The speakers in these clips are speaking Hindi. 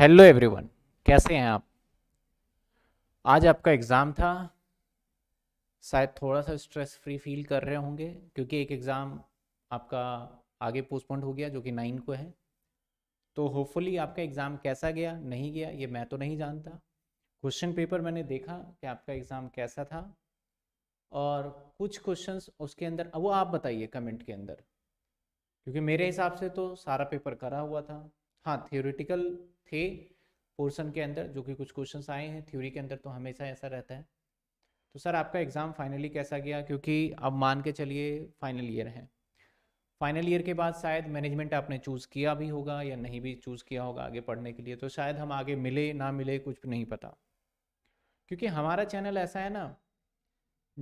हेलो एवरीवन कैसे हैं आप आज आपका एग्ज़ाम था शायद थोड़ा सा स्ट्रेस फ्री फील कर रहे होंगे क्योंकि एक एग्ज़ाम आपका आगे पोस्टपोन्ड हो गया जो कि नाइन को है तो होपफुली आपका एग्ज़ाम कैसा गया नहीं गया ये मैं तो नहीं जानता क्वेश्चन पेपर मैंने देखा कि आपका एग्ज़ाम कैसा था और कुछ क्वेश्चंस उसके अंदर वो आप बताइए कमेंट के अंदर क्योंकि मेरे हिसाब से तो सारा पेपर करा हुआ था हाँ थियोरिटिकल थे पोर्सन के अंदर जो कि कुछ क्वेश्चंस आए हैं थ्योरी के अंदर तो हमेशा ऐसा रहता है तो सर आपका एग्ज़ाम फाइनली कैसा गया क्योंकि अब मान के चलिए फाइनल ईयर है फाइनल ईयर के बाद शायद मैनेजमेंट आपने चूज़ किया भी होगा या नहीं भी चूज़ किया होगा आगे पढ़ने के लिए तो शायद हम आगे मिले ना मिले कुछ भी नहीं पता क्योंकि हमारा चैनल ऐसा है ना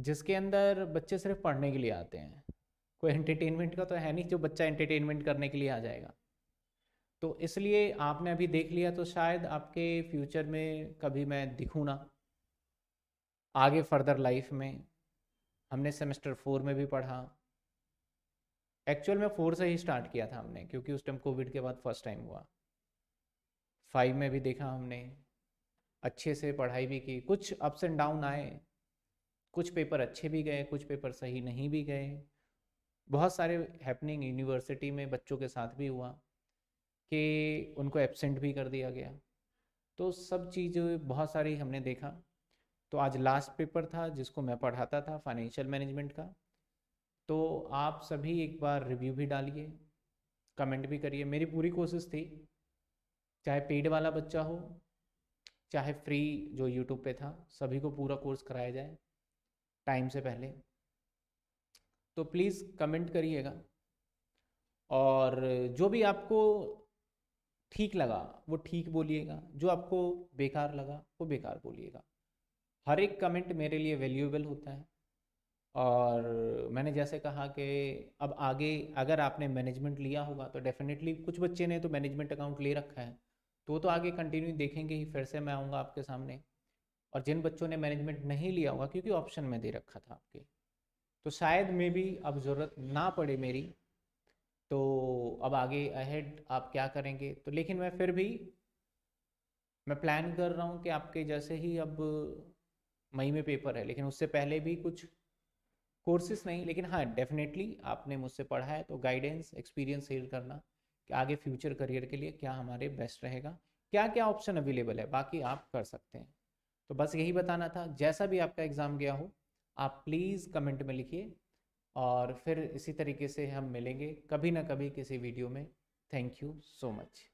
जिसके अंदर बच्चे सिर्फ पढ़ने के लिए आते हैं कोई एंटरटेनमेंट का तो है नहीं जो बच्चा एंटरटेनमेंट करने के लिए आ जाएगा तो इसलिए आपने अभी देख लिया तो शायद आपके फ्यूचर में कभी मैं दिखूँ ना आगे फर्दर लाइफ में हमने सेमेस्टर फोर में भी पढ़ा एक्चुअल में फोर से ही स्टार्ट किया था हमने क्योंकि उस टाइम कोविड के बाद फर्स्ट टाइम हुआ फाइव में भी देखा हमने अच्छे से पढ़ाई भी की कुछ अप्स एंड डाउन आए कुछ पेपर अच्छे भी गए कुछ पेपर सही नहीं भी गए बहुत सारे हैपनिंग यूनिवर्सिटी में बच्चों के साथ भी हुआ कि उनको एबसेंट भी कर दिया गया तो सब चीज़ें बहुत सारी हमने देखा तो आज लास्ट पेपर था जिसको मैं पढ़ाता था फाइनेंशियल मैनेजमेंट का तो आप सभी एक बार रिव्यू भी डालिए कमेंट भी करिए मेरी पूरी कोशिश थी चाहे पेड वाला बच्चा हो चाहे फ्री जो यूट्यूब पे था सभी को पूरा कोर्स कराया जाए टाइम से पहले तो प्लीज़ कमेंट करिएगा और जो भी आपको ठीक लगा वो ठीक बोलिएगा जो आपको बेकार लगा वो बेकार बोलिएगा हर एक कमेंट मेरे लिए वैल्यूएबल होता है और मैंने जैसे कहा कि अब आगे अगर आपने मैनेजमेंट लिया होगा तो डेफिनेटली कुछ बच्चे ने तो मैनेजमेंट अकाउंट ले रखा है तो वो तो आगे कंटिन्यू देखेंगे ही फिर से मैं आऊँगा आपके सामने और जिन बच्चों ने मैनेजमेंट नहीं लिया होगा क्योंकि ऑप्शन में दे रखा था आपके तो शायद मे भी अब ज़रूरत ना पड़े मेरी तो अब आगे अहेड आप क्या करेंगे तो लेकिन मैं फिर भी मैं प्लान कर रहा हूँ कि आपके जैसे ही अब मई में पेपर है लेकिन उससे पहले भी कुछ कोर्सेस नहीं लेकिन हाँ डेफिनेटली आपने मुझसे पढ़ा है तो गाइडेंस एक्सपीरियंस शेयर करना कि आगे फ्यूचर करियर के लिए क्या हमारे बेस्ट रहेगा क्या क्या ऑप्शन अवेलेबल है बाकी आप कर सकते हैं तो बस यही बताना था जैसा भी आपका एग्ज़ाम गया हो आप प्लीज़ कमेंट में लिखिए और फिर इसी तरीके से हम मिलेंगे कभी ना कभी किसी वीडियो में थैंक यू सो मच